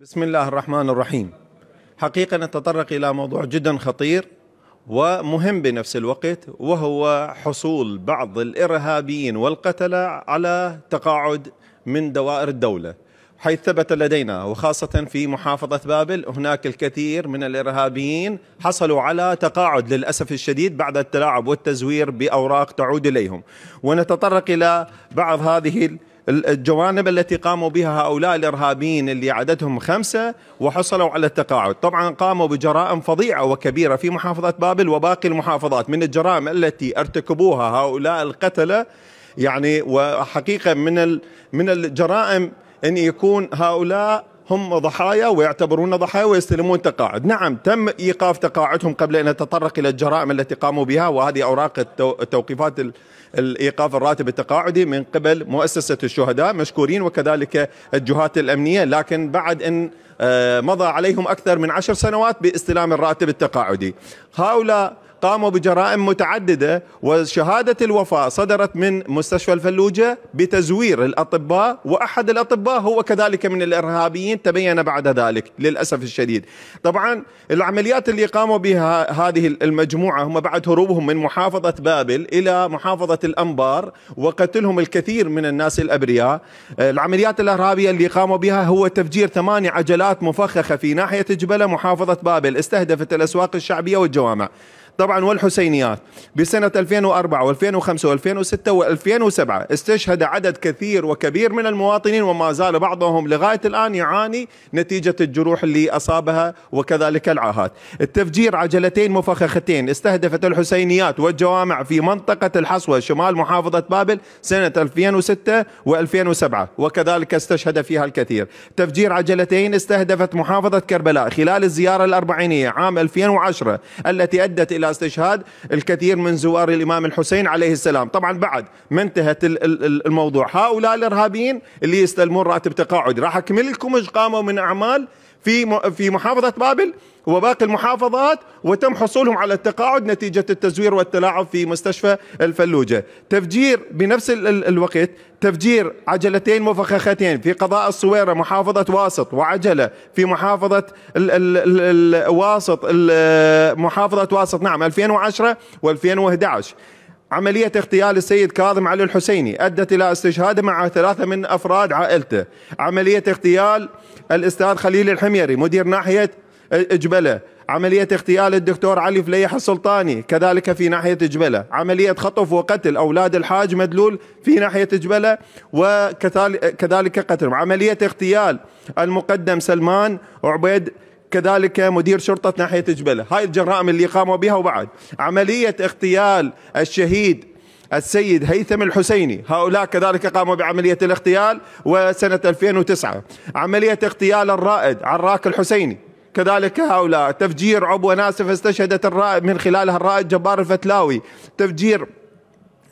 بسم الله الرحمن الرحيم حقيقة نتطرق إلى موضوع جدا خطير ومهم بنفس الوقت وهو حصول بعض الإرهابيين والقتلة على تقاعد من دوائر الدولة حيث ثبت لدينا وخاصة في محافظة بابل هناك الكثير من الإرهابيين حصلوا على تقاعد للأسف الشديد بعد التلاعب والتزوير بأوراق تعود إليهم ونتطرق إلى بعض هذه الجوانب التي قاموا بها هؤلاء الارهابيين اللي عددهم خمسه وحصلوا على التقاعد، طبعا قاموا بجرائم فظيعه وكبيره في محافظه بابل وباقي المحافظات، من الجرائم التي ارتكبوها هؤلاء القتله يعني وحقيقه من من الجرائم ان يكون هؤلاء هم ضحايا ويعتبرون ضحايا ويستلمون تقاعد نعم تم إيقاف تقاعدهم قبل أن نتطرق إلى الجرائم التي قاموا بها وهذه أوراق التوقيفات الإيقاف الراتب التقاعدي من قبل مؤسسة الشهداء مشكورين وكذلك الجهات الأمنية لكن بعد أن آه، مضى عليهم أكثر من عشر سنوات باستلام الراتب التقاعدي هؤلاء قاموا بجرائم متعددة وشهادة الوفاة صدرت من مستشفى الفلوجة بتزوير الأطباء وأحد الأطباء هو كذلك من الإرهابيين تبين بعد ذلك للأسف الشديد طبعا العمليات اللي قاموا بها هذه المجموعة هم بعد هروبهم من محافظة بابل إلى محافظة الأنبار وقتلهم الكثير من الناس الأبرياء العمليات الإرهابية اللي قاموا بها هو تفجير ثماني عجلات مفخخة في ناحية جبلة محافظة بابل استهدفت الأسواق الشعبية والجوامع طبعا والحسينيات بسنة 2004 و2005 و2006 و2007 استشهد عدد كثير وكبير من المواطنين وما زال بعضهم لغاية الآن يعاني نتيجة الجروح اللي أصابها وكذلك العاهات التفجير عجلتين مفخختين استهدفت الحسينيات والجوامع في منطقة الحصوة شمال محافظة بابل سنة 2006 و2007 وكذلك استشهد فيها الكثير تفجير عجلتين استهدفت محافظة كربلاء خلال الزيارة الأربعينية عام 2010 التي أدت إلى استشهاد الكثير من زوار الإمام الحسين عليه السلام طبعا بعد ما انتهت الموضوع هؤلاء الإرهابيين اللي يستلمون راتب تقاعد راح أكمل لكم قاموا من أعمال في في محافظة بابل وباقي المحافظات وتم حصولهم على التقاعد نتيجة التزوير والتلاعب في مستشفى الفلوجة تفجير بنفس الوقت تفجير عجلتين مفخختين في قضاء الصويرة محافظة واسط وعجلة في محافظة الـ الـ الـ الـ واسط الـ محافظة واسط نعم 2010 و2011 عملية اغتيال السيد كاظم علي الحسيني أدت إلى استشهاده مع ثلاثة من أفراد عائلته عملية اغتيال الأستاذ خليل الحميري مدير ناحية جبلة عملية اغتيال الدكتور علي فليح السلطاني كذلك في ناحية جبلة عملية خطف وقتل أولاد الحاج مدلول في ناحية جبلة وكذلك قتلهم عملية اغتيال المقدم سلمان عبيد كذلك مدير شرطة ناحية جبلة هاي الجرائم اللي قاموا بها وبعد عملية اغتيال الشهيد السيد هيثم الحسيني هؤلاء كذلك قاموا بعملية الاغتيال وسنة 2009 عملية اغتيال الرائد عراك الحسيني كذلك هؤلاء تفجير عبوة ناسف استشهدت الرائد من خلالها الرائد جبار الفتلاوي تفجير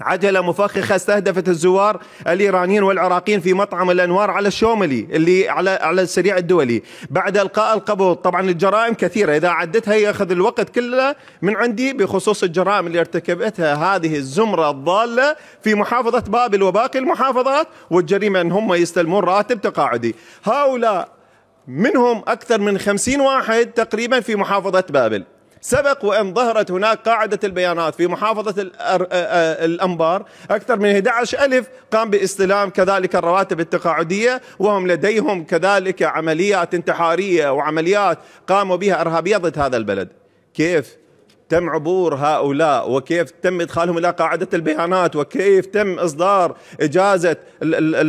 عجلة مفخخة استهدفت الزوار الإيرانيين والعراقيين في مطعم الأنوار على الشوملي اللي على على السريع الدولي بعد إلقاء القبض طبعا الجرائم كثيرة إذا عدتها يأخذ الوقت كله من عندي بخصوص الجرائم اللي ارتكبتها هذه الزمرة الضالة في محافظة بابل وباقي المحافظات والجريمة أن هم يستلمون راتب تقاعدي هؤلاء منهم أكثر من خمسين واحد تقريبا في محافظة بابل سبق وأن ظهرت هناك قاعدة البيانات في محافظة الأنبار أكثر من 11 ألف قام باستلام كذلك الرواتب التقاعدية وهم لديهم كذلك عمليات انتحارية وعمليات قاموا بها إرهابية ضد هذا البلد كيف؟ تم عبور هؤلاء وكيف تم ادخالهم الى قاعده البيانات وكيف تم اصدار اجازه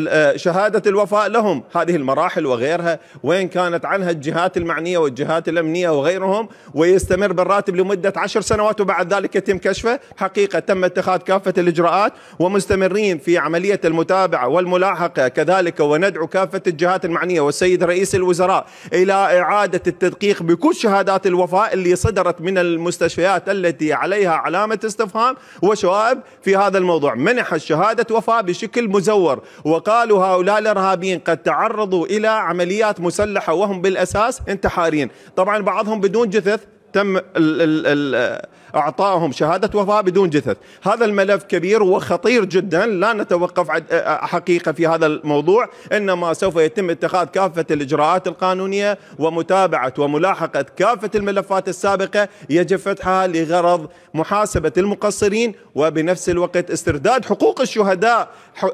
آه، شهاده الوفاء لهم هذه المراحل وغيرها وين كانت عنها الجهات المعنيه والجهات الامنيه وغيرهم ويستمر بالراتب لمده عشر سنوات وبعد ذلك يتم كشفه حقيقه تم اتخاذ كافه الاجراءات ومستمرين في عمليه المتابعه والملاحقه كذلك وندعو كافه الجهات المعنيه والسيد رئيس الوزراء الى اعاده التدقيق بكل شهادات الوفاء اللي صدرت من المستشفيات الولايات التي عليها علامة استفهام وشوائب في هذا الموضوع منح الشهادة وفاة بشكل مزور وقالوا هؤلاء الإرهابيين قد تعرضوا إلى عمليات مسلحة وهم بالأساس انتحاريين طبعا بعضهم بدون جثث تم ال اعطائهم شهاده وفاه بدون جثث، هذا الملف كبير وخطير جدا لا نتوقف حقيقه في هذا الموضوع، انما سوف يتم اتخاذ كافه الاجراءات القانونيه ومتابعه وملاحقه كافه الملفات السابقه يجب فتحها لغرض محاسبه المقصرين وبنفس الوقت استرداد حقوق الشهداء،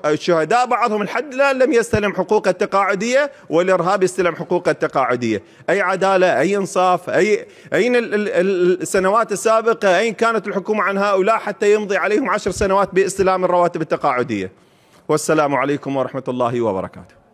الشهداء بعضهم لحد الان لم يستلم حقوقه التقاعديه والارهاب يستلم حقوقه التقاعديه، اي عداله، اي انصاف، اي اين السنوات السابقة أين كانت الحكومة عن هؤلاء حتى يمضي عليهم عشر سنوات باستلام الرواتب التقاعدية والسلام عليكم ورحمة الله وبركاته